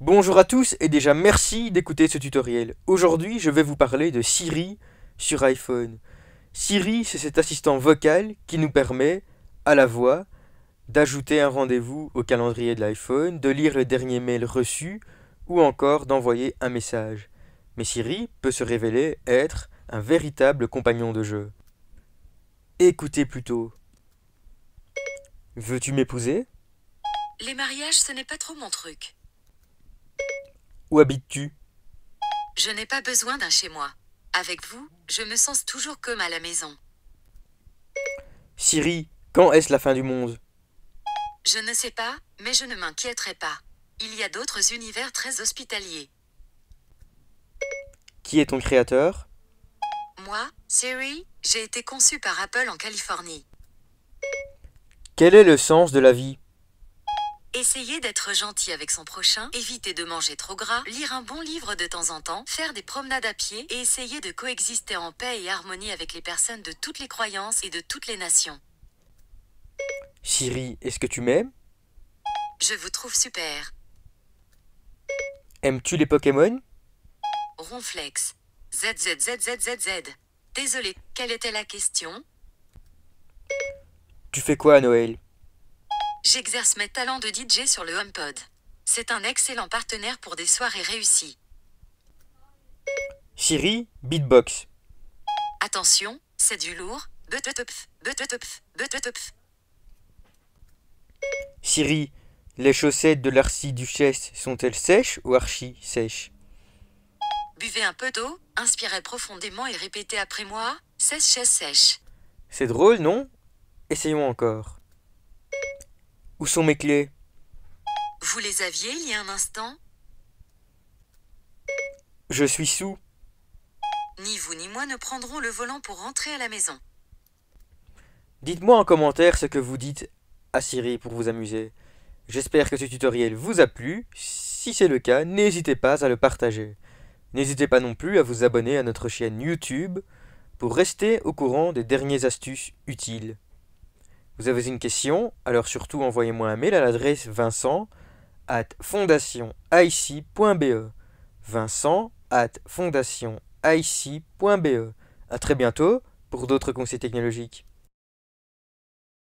Bonjour à tous et déjà merci d'écouter ce tutoriel. Aujourd'hui je vais vous parler de Siri sur iPhone. Siri c'est cet assistant vocal qui nous permet à la voix d'ajouter un rendez-vous au calendrier de l'iPhone, de lire le dernier mail reçu ou encore d'envoyer un message. Mais Siri peut se révéler être un véritable compagnon de jeu. Écoutez plutôt. Veux-tu m'épouser Les mariages, ce n'est pas trop mon truc. Où habites-tu Je n'ai pas besoin d'un chez moi. Avec vous, je me sens toujours comme à la maison. Siri, quand est-ce la fin du monde Je ne sais pas, mais je ne m'inquiéterai pas. Il y a d'autres univers très hospitaliers. Qui est ton créateur Moi, Siri, j'ai été conçu par Apple en Californie. Quel est le sens de la vie Essayer d'être gentil avec son prochain, éviter de manger trop gras, lire un bon livre de temps en temps, faire des promenades à pied et essayer de coexister en paix et harmonie avec les personnes de toutes les croyances et de toutes les nations. Siri, est-ce que tu m'aimes Je vous trouve super. Aimes-tu les Pokémon Ronflex. ZZZZZZ. Désolé, quelle était la question Tu fais quoi à Noël J'exerce mes talents de DJ sur le HomePod. C'est un excellent partenaire pour des soirées réussies. Siri, beatbox. Attention, c'est du lourd. Siri, les chaussettes de Duchesse sont-elles sèches ou archi-sèches Buvez un peu d'eau, inspirez profondément et répétez après moi, sèche, sèche, sèche. C'est drôle, non Essayons encore. Où sont mes clés Vous les aviez il y a un instant Je suis sous. Ni vous ni moi ne prendrons le volant pour rentrer à la maison. Dites-moi en commentaire ce que vous dites à Siri pour vous amuser. J'espère que ce tutoriel vous a plu. Si c'est le cas, n'hésitez pas à le partager. N'hésitez pas non plus à vous abonner à notre chaîne YouTube pour rester au courant des dernières astuces utiles vous avez une question, alors surtout envoyez-moi un mail à l'adresse vincent at fondationIC.be. Vincent at A e. très bientôt pour d'autres conseils technologiques.